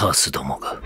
カースどもが。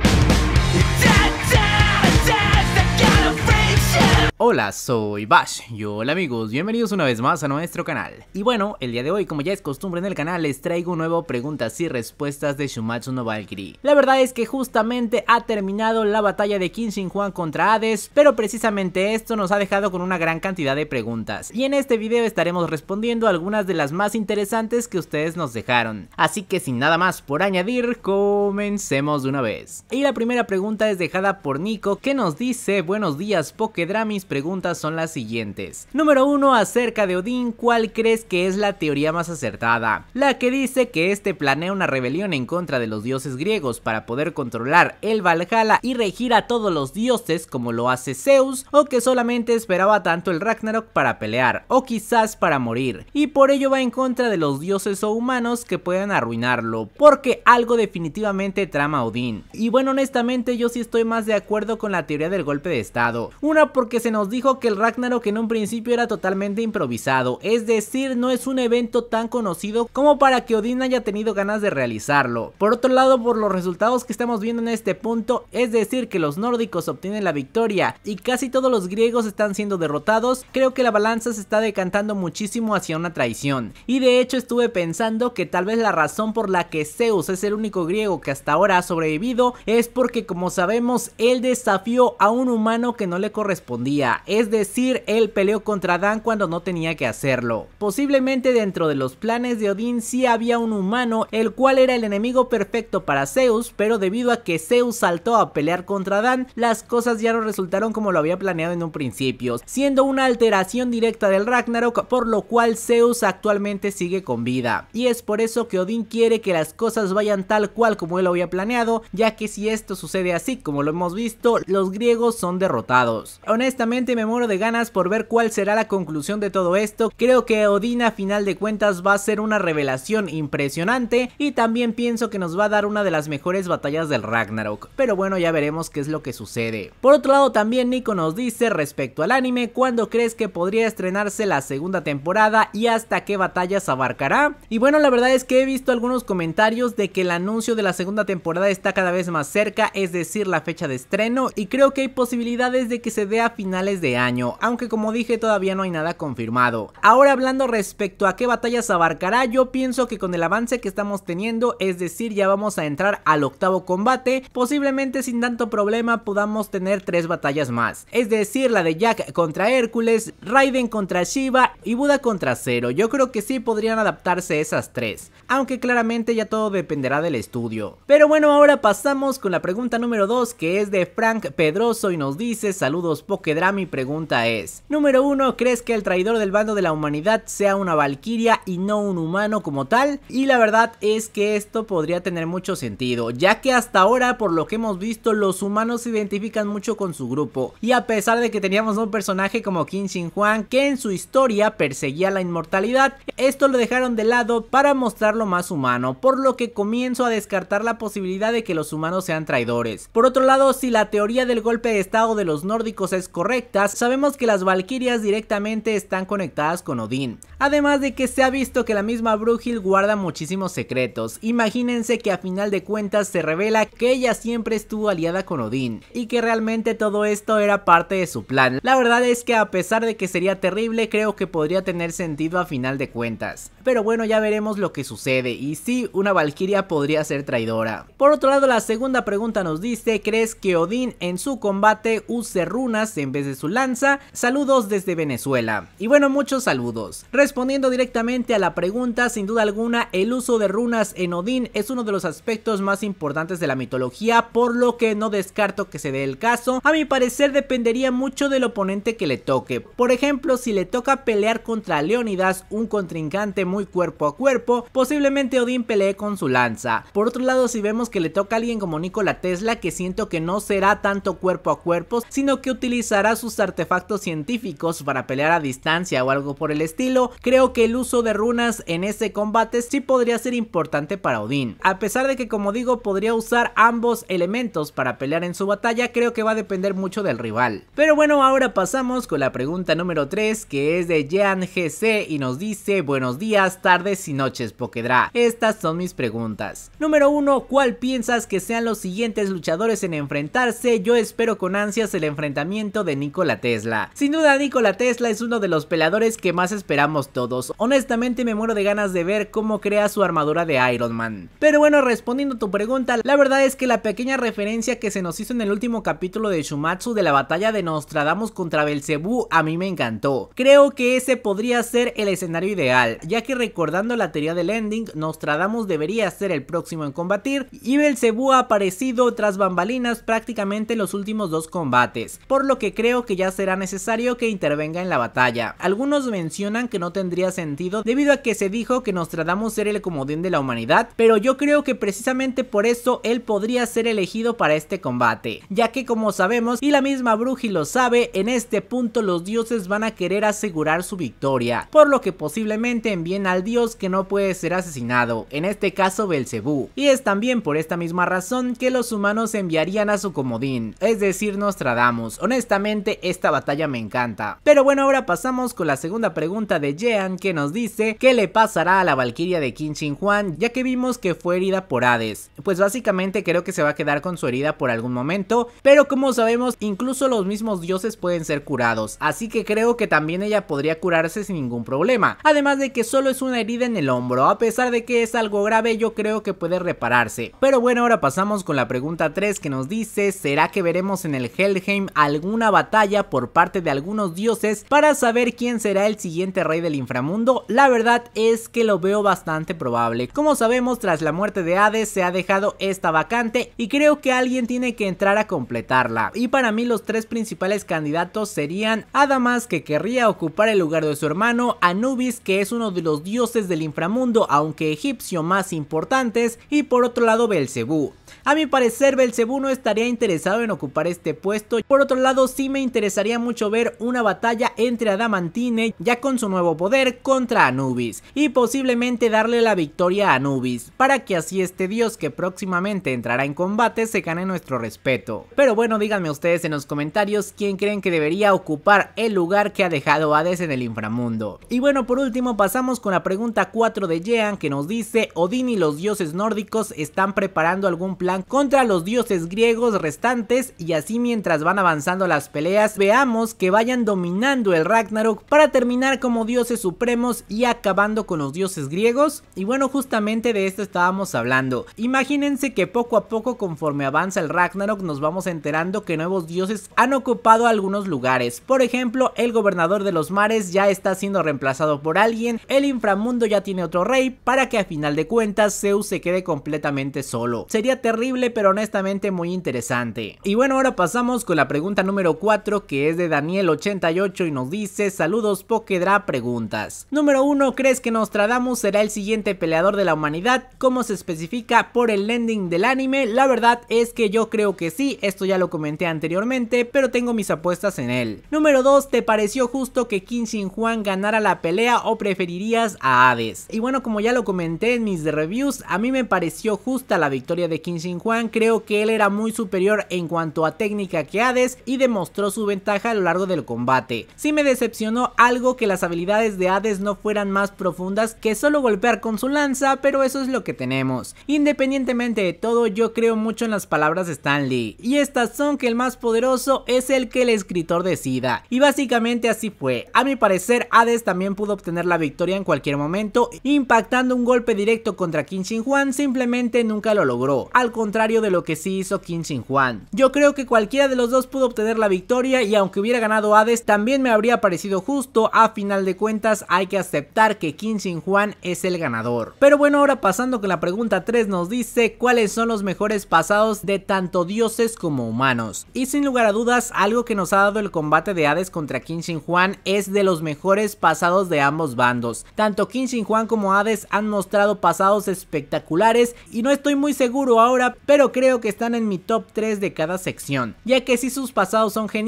Hola, soy Bash y hola amigos, bienvenidos una vez más a nuestro canal. Y bueno, el día de hoy, como ya es costumbre en el canal, les traigo un nuevo preguntas y respuestas de Shumatsu no Valkyrie. La verdad es que justamente ha terminado la batalla de Kinshin Juan contra Hades, pero precisamente esto nos ha dejado con una gran cantidad de preguntas. Y en este video estaremos respondiendo algunas de las más interesantes que ustedes nos dejaron. Así que sin nada más por añadir, comencemos de una vez. Y la primera pregunta es dejada por Nico, que nos dice, buenos días Pokedramis, preguntas son las siguientes. Número 1. Acerca de Odín, ¿cuál crees que es la teoría más acertada? La que dice que este planea una rebelión en contra de los dioses griegos para poder controlar el Valhalla y regir a todos los dioses como lo hace Zeus, o que solamente esperaba tanto el Ragnarok para pelear, o quizás para morir, y por ello va en contra de los dioses o humanos que puedan arruinarlo, porque algo definitivamente trama Odín. Y bueno, honestamente yo sí estoy más de acuerdo con la teoría del golpe de estado, una porque se nos dijo que el Ragnarok en un principio era totalmente improvisado, es decir, no es un evento tan conocido como para que Odin haya tenido ganas de realizarlo. Por otro lado, por los resultados que estamos viendo en este punto, es decir, que los nórdicos obtienen la victoria y casi todos los griegos están siendo derrotados, creo que la balanza se está decantando muchísimo hacia una traición. Y de hecho estuve pensando que tal vez la razón por la que Zeus es el único griego que hasta ahora ha sobrevivido es porque como sabemos él desafió a un humano que no le correspondía es decir, él peleó contra Dan cuando no tenía que hacerlo. Posiblemente dentro de los planes de Odín sí había un humano, el cual era el enemigo perfecto para Zeus, pero debido a que Zeus saltó a pelear contra Dan, las cosas ya no resultaron como lo había planeado en un principio, siendo una alteración directa del Ragnarok, por lo cual Zeus actualmente sigue con vida. Y es por eso que Odín quiere que las cosas vayan tal cual como él lo había planeado, ya que si esto sucede así como lo hemos visto, los griegos son derrotados. Honestamente, me muero de ganas por ver cuál será la conclusión de todo esto. Creo que Odina a final de cuentas va a ser una revelación impresionante y también pienso que nos va a dar una de las mejores batallas del Ragnarok. Pero bueno, ya veremos qué es lo que sucede. Por otro lado, también Nico nos dice respecto al anime, ¿cuándo crees que podría estrenarse la segunda temporada y hasta qué batallas abarcará? Y bueno, la verdad es que he visto algunos comentarios de que el anuncio de la segunda temporada está cada vez más cerca, es decir, la fecha de estreno y creo que hay posibilidades de que se dé a final de año, aunque como dije todavía no hay nada confirmado. Ahora hablando respecto a qué batallas abarcará, yo pienso que con el avance que estamos teniendo, es decir ya vamos a entrar al octavo combate, posiblemente sin tanto problema podamos tener tres batallas más. Es decir la de Jack contra Hércules, Raiden contra Shiva y Buda contra Zero, yo creo que sí podrían adaptarse esas tres, aunque claramente ya todo dependerá del estudio. Pero bueno ahora pasamos con la pregunta número 2 que es de Frank Pedroso y nos dice saludos Pokedram mi pregunta es, número uno ¿crees que el traidor del bando de la humanidad sea una valquiria y no un humano como tal? Y la verdad es que esto podría tener mucho sentido, ya que hasta ahora por lo que hemos visto los humanos se identifican mucho con su grupo, y a pesar de que teníamos un personaje como Qin Sin Juan que en su historia perseguía la inmortalidad, esto lo dejaron de lado para mostrarlo más humano, por lo que comienzo a descartar la posibilidad de que los humanos sean traidores. Por otro lado, si la teoría del golpe de estado de los nórdicos es correcta, sabemos que las Valkirias directamente están conectadas con Odín. Además de que se ha visto que la misma Brugil guarda muchísimos secretos. Imagínense que a final de cuentas se revela que ella siempre estuvo aliada con Odín y que realmente todo esto era parte de su plan. La verdad es que a pesar de que sería terrible, creo que podría tener sentido a final de cuentas. Pero bueno, ya veremos lo que sucede y si una Valquiria podría ser traidora. Por otro lado, la segunda pregunta nos dice, ¿crees que Odín en su combate use runas en vez de su lanza. Saludos desde Venezuela. Y bueno, muchos saludos. Respondiendo directamente a la pregunta, sin duda alguna, el uso de runas en Odín es uno de los aspectos más importantes de la mitología, por lo que no descarto que se dé el caso. A mi parecer dependería mucho del oponente que le toque. Por ejemplo, si le toca pelear contra Leónidas, un contrincante muy cuerpo a cuerpo, posiblemente Odín pelee con su lanza. Por otro lado, si vemos que le toca a alguien como Nikola Tesla, que siento que no será tanto cuerpo a cuerpo, sino que utilizará sus artefactos científicos para pelear a distancia o algo por el estilo, creo que el uso de runas en ese combate sí podría ser importante para Odin, A pesar de que como digo podría usar ambos elementos para pelear en su batalla, creo que va a depender mucho del rival. Pero bueno, ahora pasamos con la pregunta número 3 que es de Jean GC y nos dice buenos días, tardes y noches Pokedra. Estas son mis preguntas. Número 1, ¿cuál piensas que sean los siguientes luchadores en enfrentarse? Yo espero con ansias el enfrentamiento de Nikola Tesla. Sin duda Nikola Tesla es uno de los peladores que más esperamos todos. Honestamente me muero de ganas de ver cómo crea su armadura de Iron Man. Pero bueno, respondiendo a tu pregunta, la verdad es que la pequeña referencia que se nos hizo en el último capítulo de Shumatsu de la batalla de Nostradamus contra Belcebú a mí me encantó. Creo que ese podría ser el escenario ideal, ya que recordando la teoría del ending, Nostradamus debería ser el próximo en combatir y Belcebú ha aparecido tras bambalinas prácticamente en los últimos dos combates, por lo que creo que ya será necesario que intervenga en la batalla. Algunos mencionan que no tendría sentido debido a que se dijo que Nostradamus era el comodín de la humanidad, pero yo creo que precisamente por eso él podría ser elegido para este combate, ya que como sabemos y la misma Bruji lo sabe, en este punto los dioses van a querer asegurar su victoria, por lo que posiblemente envíen al dios que no puede ser asesinado, en este caso Belcebú, y es también por esta misma razón que los humanos enviarían a su comodín, es decir Nostradamus, honestamente esta batalla me encanta. Pero bueno, ahora pasamos con la segunda pregunta de Jean que nos dice ¿Qué le pasará a la Valquiria de Qin Juan. Huan? Ya que vimos que fue herida por Hades. Pues básicamente creo que se va a quedar con su herida por algún momento, pero como sabemos incluso los mismos dioses pueden ser curados, así que creo que también ella podría curarse sin ningún problema. Además de que solo es una herida en el hombro, a pesar de que es algo grave yo creo que puede repararse. Pero bueno, ahora pasamos con la pregunta 3 que nos dice ¿Será que veremos en el Helheim alguna batalla por parte de algunos dioses para saber quién será el siguiente rey del inframundo, la verdad es que lo veo bastante probable. Como sabemos, tras la muerte de Hades se ha dejado esta vacante y creo que alguien tiene que entrar a completarla. Y para mí los tres principales candidatos serían Adamas que querría ocupar el lugar de su hermano, Anubis que es uno de los dioses del inframundo aunque egipcio más importantes y por otro lado Belcebú. A mi parecer Belcebú no estaría interesado en ocupar este puesto, por otro lado sí me interesaría mucho ver una batalla entre Adamantine ya con su nuevo poder contra Anubis y posiblemente darle la victoria a Anubis para que así este dios que próximamente entrará en combate se gane nuestro respeto. Pero bueno, díganme ustedes en los comentarios quién creen que debería ocupar el lugar que ha dejado Hades en el inframundo. Y bueno, por último pasamos con la pregunta 4 de Jean que nos dice Odín y los dioses nórdicos están preparando algún plan contra los dioses griegos restantes y así mientras van avanzando las peleas veamos que vayan dominando el Ragnarok para terminar como dioses supremos y acabando con los dioses griegos. Y bueno, justamente de esto estábamos hablando. Imagínense que poco a poco conforme avanza el Ragnarok nos vamos enterando que nuevos dioses han ocupado algunos lugares. Por ejemplo, el gobernador de los mares ya está siendo reemplazado por alguien, el inframundo ya tiene otro rey, para que a final de cuentas Zeus se quede completamente solo. Sería terrible pero honestamente muy interesante. Y bueno, ahora pasamos con la pregunta número 4 que es de Daniel88 y nos dice saludos Pokedra preguntas. Número 1 ¿crees que Nostradamus será el siguiente peleador de la humanidad? ¿Cómo se especifica por el landing del anime? La verdad es que yo creo que sí, esto ya lo comenté anteriormente pero tengo mis apuestas en él. Número 2 ¿te pareció justo que Kim Shin Juan ganara la pelea o preferirías a Hades? Y bueno como ya lo comenté en mis reviews a mí me pareció justa la victoria de Kim Shin Juan, creo que él era muy superior en cuanto a técnica que Hades y demostró su ventaja a lo largo del combate. si me decepcionó algo que las habilidades de Hades no fueran más profundas que solo golpear con su lanza, pero eso es lo que tenemos. Independientemente de todo, yo creo mucho en las palabras de Stanley, y estas son que el más poderoso es el que el escritor decida, y básicamente así fue. A mi parecer, Hades también pudo obtener la victoria en cualquier momento, impactando un golpe directo contra Qin Juan, simplemente nunca lo logró, al contrario de lo que sí hizo Qin Juan. Yo creo que cualquiera de los dos pudo obtener la victoria y aunque hubiera ganado Hades también me habría parecido justo, a final de cuentas hay que aceptar que Kim Sin Juan es el ganador. Pero bueno, ahora pasando con la pregunta 3 nos dice cuáles son los mejores pasados de tanto dioses como humanos. Y sin lugar a dudas, algo que nos ha dado el combate de Hades contra Kim Sin Juan es de los mejores pasados de ambos bandos. Tanto Kim Sin Juan como Hades han mostrado pasados espectaculares y no estoy muy seguro ahora, pero creo que están en mi top 3 de cada sección, ya que si sus pasados son geniales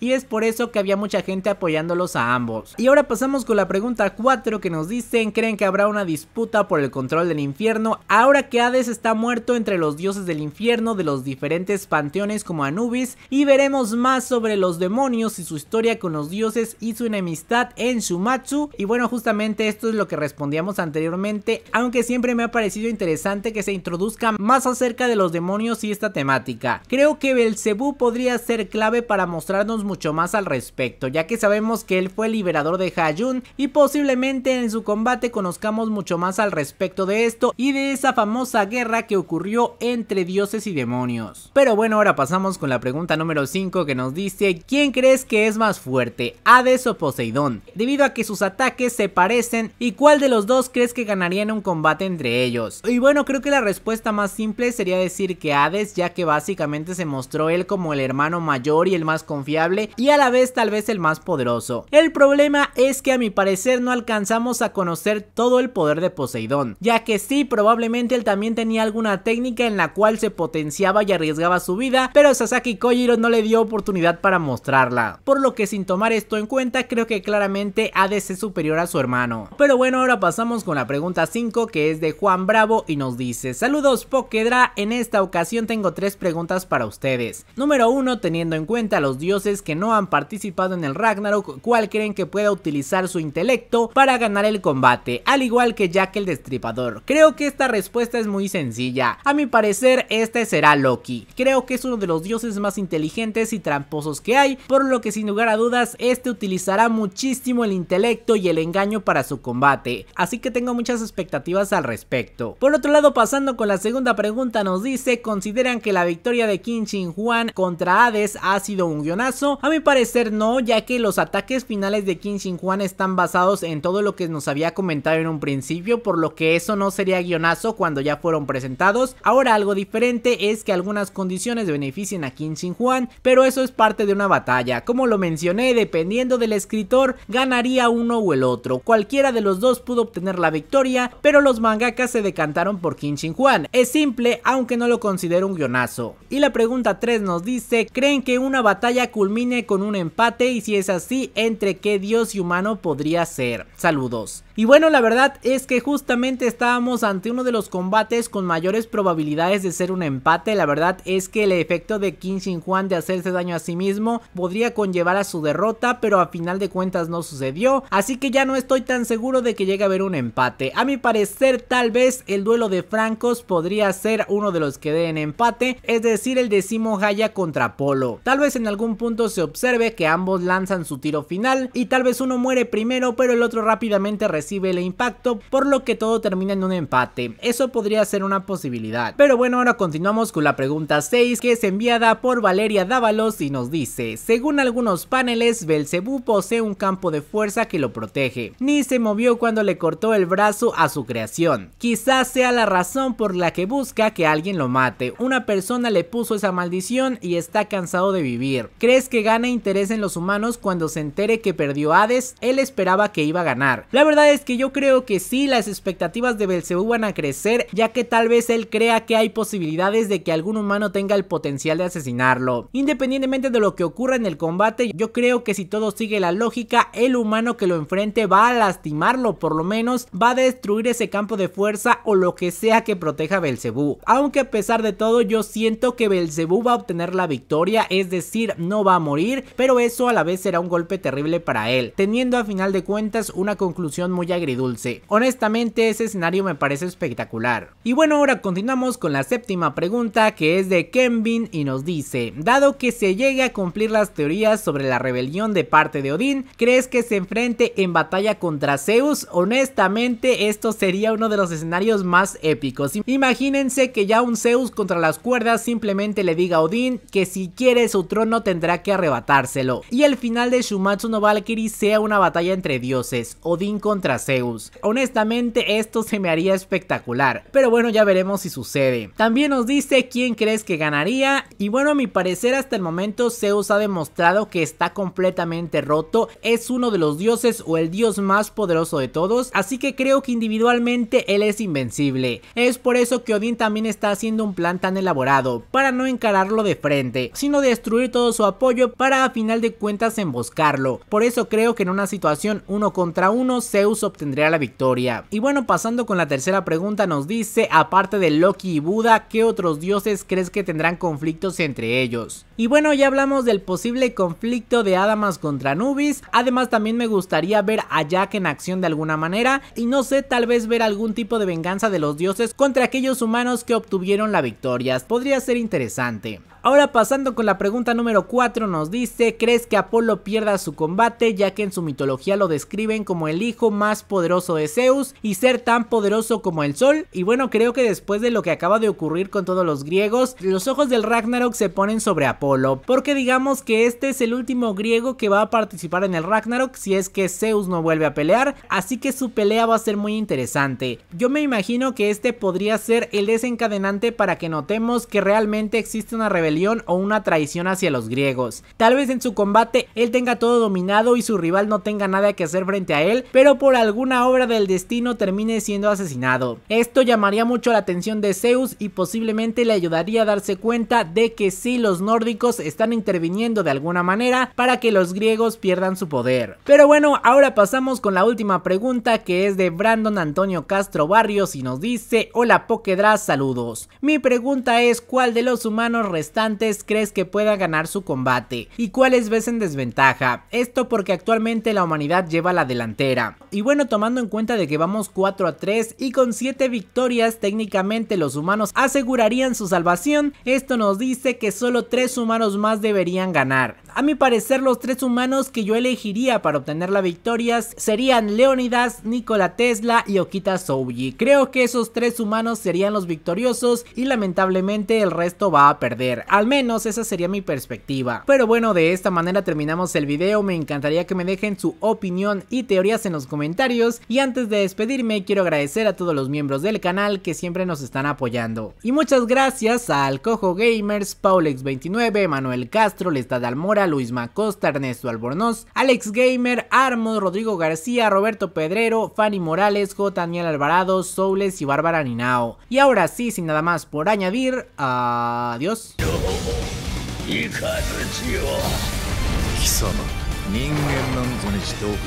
y es por eso que había mucha gente apoyándolos a ambos. Y ahora pasamos con la pregunta 4 que nos dicen, ¿creen que habrá una disputa por el control del infierno ahora que Hades está muerto entre los dioses del infierno de los diferentes panteones como Anubis y veremos más sobre los demonios y su historia con los dioses y su enemistad en Shumatsu? Y bueno, justamente esto es lo que respondíamos anteriormente, aunque siempre me ha parecido interesante que se introduzca más acerca de los demonios y esta temática. Creo que Belcebú podría ser clave para mostrarnos mucho más al respecto, ya que sabemos que él fue el liberador de Hayun y posiblemente en su combate conozcamos mucho más al respecto de esto y de esa famosa guerra que ocurrió entre dioses y demonios. Pero bueno, ahora pasamos con la pregunta número 5 que nos dice, ¿quién crees que es más fuerte, Hades o Poseidón? Debido a que sus ataques se parecen y cuál de los dos crees que ganaría en un combate entre ellos. Y bueno, creo que la respuesta más simple sería decir que Hades, ya que básicamente se mostró él como el hermano mayor y el más confiable y a la vez tal vez el más poderoso. El problema es que a mi parecer no alcanzamos a conocer todo el poder de Poseidón, ya que sí, probablemente él también tenía alguna técnica en la cual se potenciaba y arriesgaba su vida, pero Sasaki Kojiro no le dio oportunidad para mostrarla, por lo que sin tomar esto en cuenta creo que claramente de es superior a su hermano. Pero bueno, ahora pasamos con la pregunta 5 que es de Juan Bravo y nos dice, saludos Pokedra, en esta ocasión tengo tres preguntas para ustedes. Número 1, teniendo en cuenta los dioses que no han participado en el Ragnarok cuál creen que pueda utilizar su intelecto para ganar el combate, al igual que Jack el Destripador. Creo que esta respuesta es muy sencilla, a mi parecer este será Loki, creo que es uno de los dioses más inteligentes y tramposos que hay, por lo que sin lugar a dudas este utilizará muchísimo el intelecto y el engaño para su combate, así que tengo muchas expectativas al respecto. Por otro lado pasando con la segunda pregunta nos dice, ¿consideran que la victoria de Qin Juan contra Hades ha sido un guionazo? A mi parecer no, ya que los ataques finales de Kim Shin Juan están basados en todo lo que nos había comentado en un principio, por lo que eso no sería guionazo cuando ya fueron presentados. Ahora algo diferente es que algunas condiciones beneficien a Kim Shin Juan, pero eso es parte de una batalla. Como lo mencioné, dependiendo del escritor, ganaría uno o el otro. Cualquiera de los dos pudo obtener la victoria, pero los mangakas se decantaron por Kim Shin Juan. Es simple, aunque no lo considero un guionazo. Y la pregunta 3 nos dice, ¿creen que una batalla culmine con un empate y si es así, entre qué dios y humano podría ser. Saludos. Y bueno, la verdad es que justamente estábamos ante uno de los combates con mayores probabilidades de ser un empate. La verdad es que el efecto de Qin Juan Juan de hacerse daño a sí mismo podría conllevar a su derrota, pero a final de cuentas no sucedió. Así que ya no estoy tan seguro de que llegue a haber un empate. A mi parecer, tal vez el duelo de francos podría ser uno de los que den empate, es decir, el de Simo Haya contra Polo. Tal vez en el algún punto se observe que ambos lanzan su tiro final y tal vez uno muere primero pero el otro rápidamente recibe el impacto por lo que todo termina en un empate. Eso podría ser una posibilidad. Pero bueno, ahora continuamos con la pregunta 6 que es enviada por Valeria Dávalos y nos dice, según algunos paneles, Belcebú posee un campo de fuerza que lo protege. Ni se movió cuando le cortó el brazo a su creación. Quizás sea la razón por la que busca que alguien lo mate. Una persona le puso esa maldición y está cansado de vivir. ¿Crees que gana interés en los humanos cuando se entere que perdió Hades? Él esperaba que iba a ganar. La verdad es que yo creo que sí, las expectativas de Belcebú van a crecer, ya que tal vez él crea que hay posibilidades de que algún humano tenga el potencial de asesinarlo. Independientemente de lo que ocurra en el combate, yo creo que si todo sigue la lógica, el humano que lo enfrente va a lastimarlo, por lo menos va a destruir ese campo de fuerza o lo que sea que proteja a Belcebú. Aunque a pesar de todo, yo siento que Belcebú va a obtener la victoria, es decir, no va a morir, pero eso a la vez será un golpe terrible para él, teniendo a final de cuentas una conclusión muy agridulce. Honestamente ese escenario me parece espectacular. Y bueno, ahora continuamos con la séptima pregunta que es de Kenvin y nos dice, dado que se llegue a cumplir las teorías sobre la rebelión de parte de Odín, ¿crees que se enfrente en batalla contra Zeus? Honestamente esto sería uno de los escenarios más épicos. Imagínense que ya un Zeus contra las cuerdas simplemente le diga a Odín que si quiere su trono tendrá que arrebatárselo. Y el final de Shumatsu no Valkyrie sea una batalla entre dioses, Odín contra Zeus. Honestamente esto se me haría espectacular, pero bueno ya veremos si sucede. También nos dice quién crees que ganaría y bueno a mi parecer hasta el momento Zeus ha demostrado que está completamente roto, es uno de los dioses o el dios más poderoso de todos, así que creo que individualmente él es invencible. Es por eso que Odín también está haciendo un plan tan elaborado, para no encararlo de frente, sino destruir todos su apoyo para a final de cuentas emboscarlo. Por eso creo que en una situación uno contra uno Zeus obtendría la victoria. Y bueno, pasando con la tercera pregunta nos dice, aparte de Loki y Buda, ¿qué otros dioses crees que tendrán conflictos entre ellos? Y bueno, ya hablamos del posible conflicto de Adamas contra Nubis. además también me gustaría ver a Jack en acción de alguna manera y no sé, tal vez ver algún tipo de venganza de los dioses contra aquellos humanos que obtuvieron la victoria. Podría ser interesante. Ahora pasando con la pregunta número 4 nos dice, ¿crees que Apolo pierda su combate ya que en su mitología lo describen como el hijo más poderoso de Zeus y ser tan poderoso como el sol? Y bueno, creo que después de lo que acaba de ocurrir con todos los griegos, los ojos del Ragnarok se ponen sobre Apolo, porque digamos que este es el último griego que va a participar en el Ragnarok si es que Zeus no vuelve a pelear, así que su pelea va a ser muy interesante. Yo me imagino que este podría ser el desencadenante para que notemos que realmente existe una rebelión o una traición hacia los griegos. Tal vez en su combate él tenga todo dominado y su rival no tenga nada que hacer frente a él, pero por alguna obra del destino termine siendo asesinado. Esto llamaría mucho la atención de Zeus y posiblemente le ayudaría a darse cuenta de que sí los nórdicos están interviniendo de alguna manera para que los griegos pierdan su poder. Pero bueno, ahora pasamos con la última pregunta que es de Brandon Antonio Castro Barrios y nos dice, hola Pokedra, saludos. Mi pregunta es, ¿cuál de los humanos resta? antes crees que pueda ganar su combate y cuáles ves en desventaja. Esto porque actualmente la humanidad lleva la delantera. Y bueno, tomando en cuenta de que vamos 4 a 3 y con 7 victorias técnicamente los humanos asegurarían su salvación, esto nos dice que solo 3 humanos más deberían ganar. A mi parecer los tres humanos que yo elegiría para obtener la victoria serían Leonidas, Nikola Tesla y Okita Souji. Creo que esos tres humanos serían los victoriosos y lamentablemente el resto va a perder. Al menos esa sería mi perspectiva. Pero bueno, de esta manera terminamos el video. Me encantaría que me dejen su opinión y teorías en los comentarios. Y antes de despedirme, quiero agradecer a todos los miembros del canal que siempre nos están apoyando. Y muchas gracias al Cojo Gamers, Paulex29, Manuel Castro, Lestad Almora, Luis Macosta, Ernesto Albornoz, Alex Gamer, Armo, Rodrigo García, Roberto Pedrero, Fanny Morales, J. Daniel Alvarado, Soules y Bárbara Ninao. Y ahora sí, sin nada más por añadir, adiós.